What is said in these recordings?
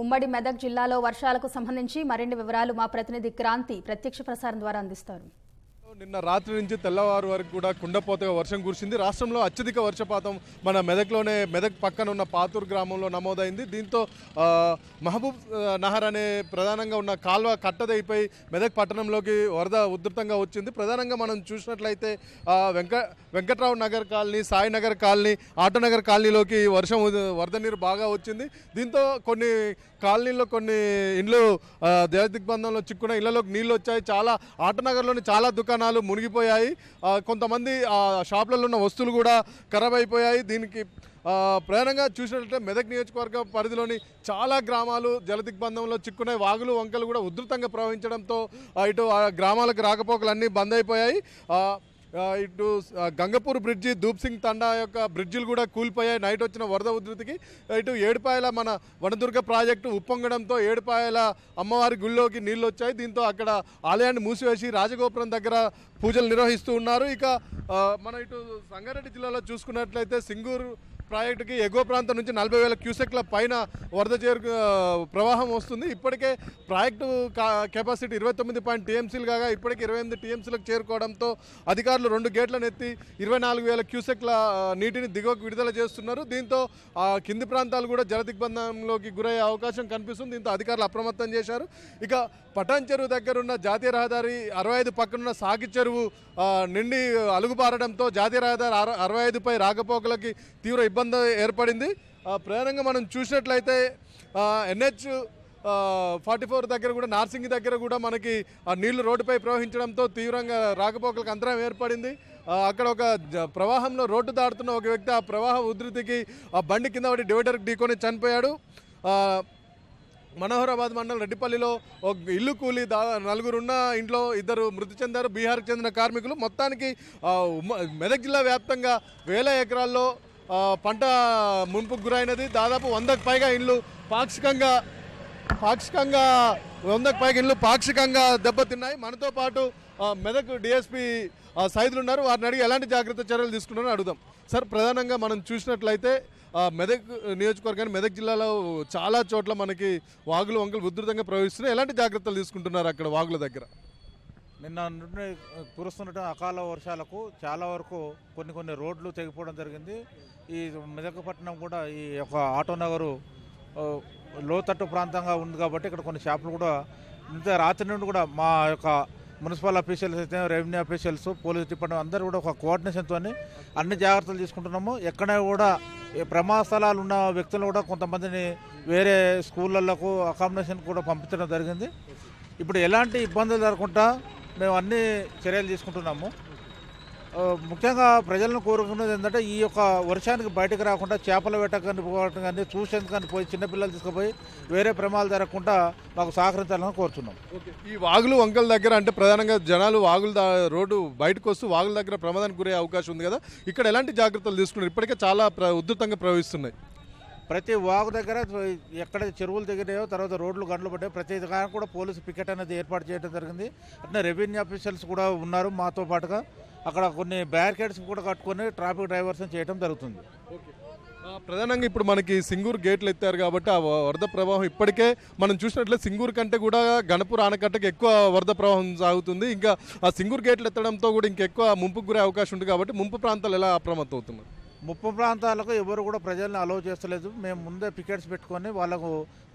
ఉమ్మడి మెదక్ జిల్లాలో వర్షాలకు సంబంధించి మరిన్ని వివరాలు మా ప్రతినిధి క్రాంతి ప్రత్యక్ష ప్రసారం ద్వారా అందిస్తారు నిన్న రాత్రి నుంచి తెల్లవారు వరకు కూడా కుండపోతగా వర్షం కురిసింది రాష్ట్రంలో అత్యధిక వర్షపాతం మన మెదక్లోనే మెదక్ పక్కన ఉన్న పాతూర్ గ్రామంలో నమోదైంది దీంతో మహబూబ్ నహర్ అనే ప్రధానంగా ఉన్న కాల్వ కట్టదైపోయి మెదక్ పట్టణంలోకి వరద ఉధృతంగా వచ్చింది ప్రధానంగా మనం చూసినట్లయితే వెంక వెంకట్రావు నగర్ కాలనీ సాయినగర్ కాలనీ ఆటోనగర్ కాలనీలోకి వర్షం వరద నీరు బాగా వచ్చింది దీంతో కొన్ని కాలనీల్లో కొన్ని ఇండ్లు దేవదిగ్బంధంలో చిక్కున ఇళ్లలోకి నీళ్ళు వచ్చాయి చాలా ఆటనగర్లోని చాలా దుకాణాలు దుకాణాలు మునిగిపోయాయి కొంతమంది షాపులలో ఉన్న వస్తువులు కూడా ఖరాబ్ అయిపోయాయి దీనికి ప్రధానంగా చూసినట్లయితే మెదక్ నియోజకవర్గ పరిధిలోని చాలా గ్రామాలు దిగ్బంధంలో చిక్కునే వాగులు వంకలు కూడా ఉధృతంగా ప్రవహించడంతో ఇటు గ్రామాలకు రాకపోకలు అన్నీ బంద్ అయిపోయాయి ఇటు గంగపూర్ బ్రిడ్జి దూప్సింగ్ తండా యొక్క బ్రిడ్జిలు కూడా కూలిపోయాయి నైట్ వచ్చిన వరద ఉధృతికి ఇటు ఏడుపాయల మన వనదుర్గ ప్రాజెక్టు ఉప్పొంగడంతో ఏడుపాయల అమ్మవారి గుళ్ళోకి నీళ్ళు వచ్చాయి దీంతో అక్కడ ఆలయాన్ని మూసివేసి రాజగోపురం దగ్గర పూజలు నిర్వహిస్తూ ఉన్నారు ఇక మన ఇటు సంగారెడ్డి జిల్లాలో చూసుకున్నట్లయితే సింగూరు ప్రాజెక్టుకి ఎగువ ప్రాంతం నుంచి నలభై వేల క్యూసెక్ల పైన వరద చేరు ప్రవాహం వస్తుంది ఇప్పటికే ప్రాజెక్టు కెపాసిటీ ఇరవై తొమ్మిది పాయింట్ టీఎంసీలు కాగా ఇప్పటికే ఇరవై ఎనిమిది టీఎంసీలకు చేరుకోవడంతో అధికారులు రెండు గేట్లను ఎత్తి ఇరవై నాలుగు వేల క్యూసెక్ల నీటిని దిగువకు విడుదల చేస్తున్నారు దీంతో కింది ప్రాంతాలు కూడా జలదిగ్బంధంలోకి గురయ్యే అవకాశం కనిపిస్తుంది దీంతో అధికారులు అప్రమత్తం చేశారు ఇక పటాన్ చెరువు దగ్గరున్న జాతీయ రహదారి అరవై ఐదు పక్కనున్న సాగి చెరువు నిండి అలుగుబారడంతో జాతీయ రహదారి అరవై ఐదుపై రాకపోకలకి తీవ్ర ఇబ్బంది ఏర్పడింది ప్రధానంగా మనం చూసినట్లయితే ఎన్హెచ్ ఫార్టీ ఫోర్ దగ్గర కూడా నార్సింగ్ దగ్గర కూడా మనకి ఆ నీళ్లు రోడ్డుపై ప్రవహించడంతో తీవ్రంగా రాకపోకలకు అంతరం ఏర్పడింది అక్కడ ఒక ప్రవాహంలో రోడ్డు దాడుతున్న ఒక వ్యక్తి ఆ ప్రవాహ ఉధృతికి ఆ బండి కింద ఒకటి డివైడర్ ఢీకొని చనిపోయాడు మనోహరాబాద్ మండలం రెడ్డిపల్లిలో ఒక ఇల్లు కూలి దా నలుగురున్న ఇంట్లో ఇద్దరు మృతి చెందారు బీహార్కి చెందిన కార్మికులు మొత్తానికి మెదక్ జిల్లా వ్యాప్తంగా వేల ఎకరాల్లో పంట ముంపుకు గురైనది దాదాపు వందకు పైగా ఇండ్లు పాక్షికంగా పాక్షికంగా వందకు పైగా ఇండ్లు పాక్షికంగా దెబ్బతిన్నాయి మనతో పాటు మెదక్ డిఎస్పి సైదులు ఉన్నారు వారిని అడిగి ఎలాంటి జాగ్రత్త చర్యలు తీసుకున్నారని అడుగుదాం సార్ ప్రధానంగా మనం చూసినట్లయితే మెదక్ నియోజకవర్గాన్ని మెదక్ జిల్లాలో చాలా చోట్ల మనకి వాగులు వంకలు ఉధృతంగా ప్రవహిస్తున్నాయి ఎలాంటి జాగ్రత్తలు తీసుకుంటున్నారు అక్కడ వాగుల దగ్గర నిన్న నుండి కురుస్తున్న అకాల వర్షాలకు చాలా వరకు కొన్ని కొన్ని రోడ్లు తెగిపోవడం జరిగింది ఈ మెదకపట్నం కూడా ఈ యొక్క ఆటో నగరు లోతట్టు ప్రాంతంగా ఉంది కాబట్టి ఇక్కడ కొన్ని షాపులు కూడా ఇంత రాత్రి నుండి కూడా మా యొక్క మున్సిపల్ అఫీషియల్స్ అయితే రెవెన్యూ అఫీషియల్స్ పోలీస్ డిపార్ట్మెంట్ అందరూ కూడా ఒక కోఆర్డినేషన్తో అన్ని జాగ్రత్తలు తీసుకుంటున్నాము ఎక్కడ కూడా ప్రమాద స్థలాలు ఉన్న వ్యక్తులు కూడా కొంతమందిని వేరే స్కూళ్ళకు అకామిడేషన్ కూడా పంపించడం జరిగింది ఇప్పుడు ఎలాంటి ఇబ్బందులు జరగకుండా మేము అన్ని చర్యలు తీసుకుంటున్నాము ముఖ్యంగా ప్రజలను కోరుకున్నది ఏంటంటే ఈ యొక్క వర్షానికి బయటకు రాకుండా చేపల వేట కానీ పోవటం కానీ చూసేందుకు కానీ పోయి చిన్నపిల్లలు తీసుకుపోయి వేరే ప్రమాదాలు జరగకుండా మాకు సహకరించాలని కోరుతున్నాం ఈ వాగులు వంకల దగ్గర అంటే ప్రధానంగా జనాలు వాగులు రోడ్డు బయటకు వస్తూ వాగుల దగ్గర ప్రమాదానికి గురయ్యే అవకాశం ఉంది కదా ఇక్కడ ఎలాంటి జాగ్రత్తలు తీసుకున్నారు ఇప్పటికే చాలా ఉధృతంగా ప్రవహిస్తున్నాయి ప్రతి వాగు దగ్గర ఎక్కడ చెరువులు దిగినాయో తర్వాత రోడ్లు గంటలు పడ్డాయో ప్రతి దానికి కూడా పోలీసు పికెట్ అనేది ఏర్పాటు చేయడం జరిగింది అట్నే రెవెన్యూ ఆఫీసర్స్ కూడా ఉన్నారు మాతో పాటుగా అక్కడ కొన్ని బ్యారికేడ్స్ కూడా కట్టుకొని ట్రాఫిక్ డ్రైవర్స్ చేయడం జరుగుతుంది ప్రధానంగా ఇప్పుడు మనకి సింగూరు గేట్లు ఎత్తారు కాబట్టి ఆ వరద ప్రవాహం ఇప్పటికే మనం చూసినట్లే సింగూరు కంటే కూడా గణపూర్ ఆనకట్టకు ఎక్కువ వరద ప్రవాహం సాగుతుంది ఇంకా ఆ సింగూరు గేట్లు ఎత్తడంతో కూడా ఇంకెక్కువ ముంపుకు గురే అవకాశం ఉంది కాబట్టి ముంపు ప్రాంతాలు ఎలా అప్రమత్తం అవుతున్నారు ముప్పు ప్రాంతాలకు ఎవరు కూడా ప్రజల్ని అలౌ చేస్తలేదు మేము ముందే పికెట్స్ పెట్టుకొని వాళ్ళకు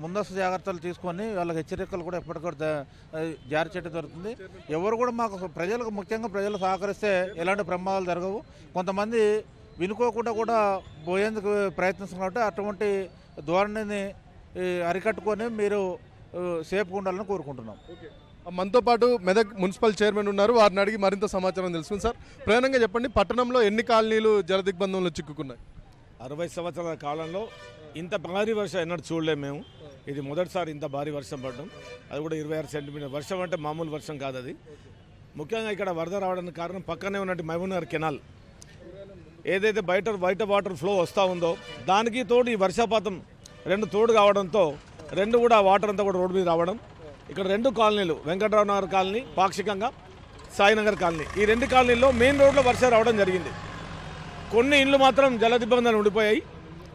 ముందస్తు జాగ్రత్తలు తీసుకొని వాళ్ళకి హెచ్చరికలు కూడా ఎప్పటికప్పుడు జారీ చేయడం జరుగుతుంది ఎవరు కూడా మాకు ప్రజలకు ముఖ్యంగా ప్రజలు సహకరిస్తే ఎలాంటి ప్రమాదాలు జరగవు కొంతమంది వినుకోకుండా కూడా పోయేందుకు ప్రయత్నిస్తున్నారు కాబట్టి అటువంటి ధోరణిని అరికట్టుకొని మీరు సేపు ఉండాలని కోరుకుంటున్నాం మనతో పాటు మెదక్ మున్సిపల్ చైర్మన్ ఉన్నారు వారిని అడిగి మరింత సమాచారం తెలుసుకుంది సార్ ప్రధానంగా చెప్పండి పట్టణంలో ఎన్ని కాలనీలు జలదిగ్బంధంలో చిక్కుకున్నాయి అరవై సంవత్సరాల కాలంలో ఇంత భారీ వర్షం ఎన్నడూ చూడలేము మేము ఇది మొదటిసారి ఇంత భారీ వర్షం పడడం అది కూడా ఇరవై ఆరు సెంటీమీటర్ వర్షం అంటే మామూలు వర్షం కాదు అది ముఖ్యంగా ఇక్కడ వరద రావడానికి కారణం పక్కనే ఉన్నట్టు మహబూబ్నగర్ కెనాల్ ఏదైతే బయట బయట వాటర్ ఫ్లో వస్తూ ఉందో దానికి తోడు ఈ వర్షపాతం రెండు తోడు కావడంతో రెండు కూడా వాటర్ అంతా కూడా రోడ్డు మీద రావడం ఇక్కడ రెండు కాలనీలు వెంకట్రావు నగర్ కాలనీ పాక్షికంగా సాయినగర్ కాలనీ ఈ రెండు కాలనీల్లో మెయిన్ రోడ్లో వర్షం రావడం జరిగింది కొన్ని ఇండ్లు మాత్రం జలదిబ్బందులు ఉండిపోయాయి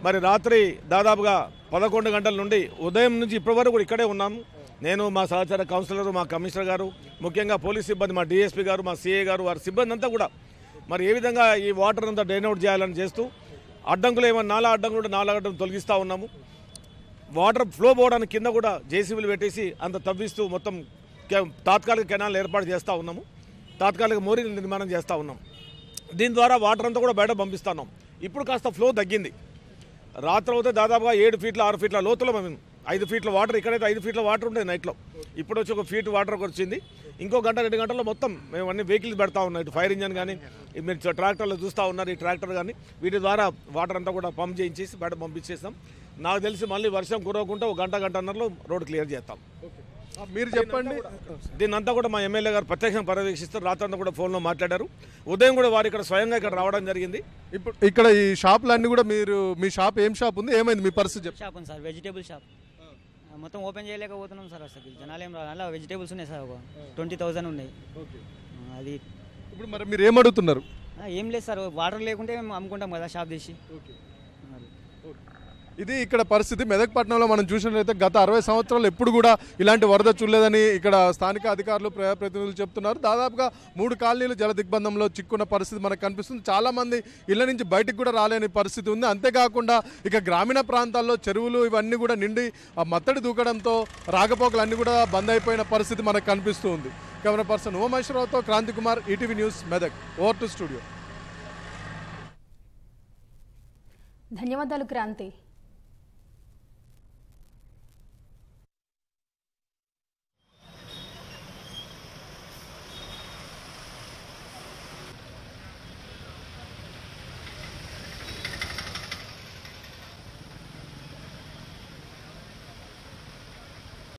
మరి రాత్రి దాదాపుగా పదకొండు గంటల నుండి ఉదయం నుంచి ఇప్పటివరకు కూడా ఇక్కడే ఉన్నాము నేను మా సహచార కౌన్సిలర్ మా కమిషనర్ గారు ముఖ్యంగా పోలీస్ సిబ్బంది మా డిఎస్పీ గారు మా సిఏ గారు వారి సిబ్బంది అంతా కూడా మరి ఏ విధంగా ఈ వాటర్ అంతా డ్రైన్ అవుట్ చేయాలని చేస్తూ అడ్డంకులు ఏమైనా నాలా అడ్డంకులు నాలా అడ్డం తొలగిస్తూ ఉన్నాము వాటర్ ఫ్లో పోవడానికి కింద కూడా జేసీబీలు పెట్టేసి అంత తవ్విస్తూ మొత్తం తాత్కాలిక కెనాల్ ఏర్పాటు చేస్తూ ఉన్నాము తాత్కాలిక మోరీ నిర్మాణం చేస్తూ ఉన్నాం దీని ద్వారా వాటర్ అంతా కూడా బయట పంపిస్తున్నాం ఇప్పుడు కాస్త ఫ్లో తగ్గింది రాత్రి అయితే దాదాపుగా ఏడు ఫీట్ల ఆరు ఫీట్ల లోతులో మేము ఐదు ఫీట్ల వాటర్ ఇక్కడైతే ఐదు ఫీట్ల వాటర్ ఉండేది నైట్లో ఇప్పుడు వచ్చి ఒక ఫీట్ వాటర్ వచ్చింది ఇంకో గంట రెండు గంటల్లో మొత్తం మేము అన్ని వెహికల్స్ పెడతా ఉన్నాం ఇటు ఫైర్ ఇంజన్ కానీ మీరు ట్రాక్టర్లు చూస్తూ ఉన్నారు ఈ ట్రాక్టర్ కానీ వీటి ద్వారా వాటర్ అంతా కూడా పంప్ చేయించేసి బయట పంపించేస్తాం నాకు తెలిసి మళ్ళీ వర్షం కురవకుండా ఒక గంట గంటన్నరలో రోడ్ క్లియర్ చేస్తాం మీరు చెప్పండి దీన్నంతా కూడా మా ఎమ్మెల్యే గారు ప్రత్యక్షంగా పర్యవేక్షిస్తారు రాత్రంతా కూడా ఫోన్లో మాట్లాడారు ఉదయం కూడా వారు ఇక్కడ స్వయంగా ఇక్కడ రావడం జరిగింది ఇప్పుడు ఇక్కడ ఈ షాప్లన్నీ కూడా మీరు మీ షాప్ ఏం షాప్ ఉంది ఏమైంది మీ పరిస్థితి షాప్ ఉంది సార్ వెజిటేబుల్ షాప్ మొత్తం ఓపెన్ చేయలేకపోతున్నాం సార్ అసలు జనాలు ఏం రాదు అలా వెజిటేబుల్స్ ఉన్నాయి సార్ ఒక ట్వంటీ థౌసండ్ ఉన్నాయి అది ఇప్పుడు మరి మీరు ఏం అడుగుతున్నారు ఏం లేదు సార్ వాటర్ లేకుంటే మేము అమ్ముకుంటాం కదా షాప్ తీసి ఓకే ఇది ఇక్కడ పరిస్థితి మెదక్పట్నంలో మనం చూసినట్లయితే గత అరవై సంవత్సరాలు ఎప్పుడు కూడా ఇలాంటి వరద చూడలేదని ఇక్కడ స్థానిక అధికారులు ప్రతినిధులు చెప్తున్నారు దాదాపుగా మూడు కాలనీలు జల దిగ్బంధంలో చిక్కున్న పరిస్థితి మనకు కనిపిస్తుంది చాలామంది ఇళ్ల నుంచి బయటకు కూడా రాలేని పరిస్థితి ఉంది అంతేకాకుండా ఇక గ్రామీణ ప్రాంతాల్లో చెరువులు ఇవన్నీ కూడా నిండి మత్తడి దూకడంతో రాకపోకలు అన్నీ కూడా బంద్ అయిపోయిన పరిస్థితి మనకు కనిపిస్తుంది కెమెరా పర్సన్ ఉమామేశ్వరరావుతో Kranthi Kumar ETV news Medak over to studio ధన్యవాదాలు క్రాంతి